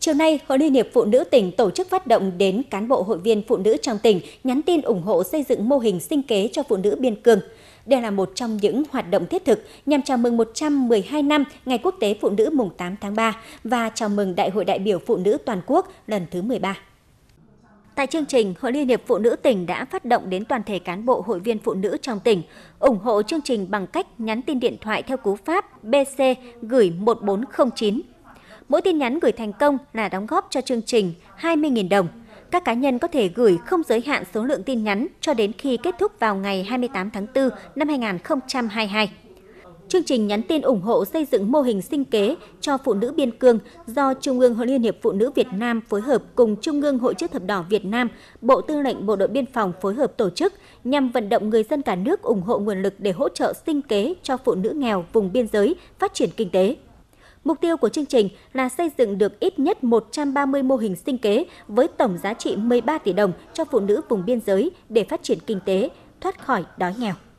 Chiều nay, Hội Liên hiệp Phụ nữ tỉnh tổ chức phát động đến cán bộ hội viên phụ nữ trong tỉnh nhắn tin ủng hộ xây dựng mô hình sinh kế cho phụ nữ biên cương. Đây là một trong những hoạt động thiết thực nhằm chào mừng 112 năm Ngày Quốc tế Phụ nữ mùng 8 tháng 3 và chào mừng Đại hội đại biểu Phụ nữ toàn quốc lần thứ 13. Tại chương trình, Hội Liên hiệp Phụ nữ tỉnh đã phát động đến toàn thể cán bộ hội viên phụ nữ trong tỉnh, ủng hộ chương trình bằng cách nhắn tin điện thoại theo cú pháp BC gửi 1409 Mỗi tin nhắn gửi thành công là đóng góp cho chương trình 20.000 đồng. Các cá nhân có thể gửi không giới hạn số lượng tin nhắn cho đến khi kết thúc vào ngày 28 tháng 4 năm 2022. Chương trình nhắn tin ủng hộ xây dựng mô hình sinh kế cho phụ nữ biên cương do Trung ương Hội Liên hiệp Phụ nữ Việt Nam phối hợp cùng Trung ương Hội chữ thập đỏ Việt Nam, Bộ Tư lệnh Bộ đội Biên phòng phối hợp tổ chức nhằm vận động người dân cả nước ủng hộ nguồn lực để hỗ trợ sinh kế cho phụ nữ nghèo vùng biên giới phát triển kinh tế. Mục tiêu của chương trình là xây dựng được ít nhất 130 mô hình sinh kế với tổng giá trị 13 tỷ đồng cho phụ nữ vùng biên giới để phát triển kinh tế, thoát khỏi đói nghèo.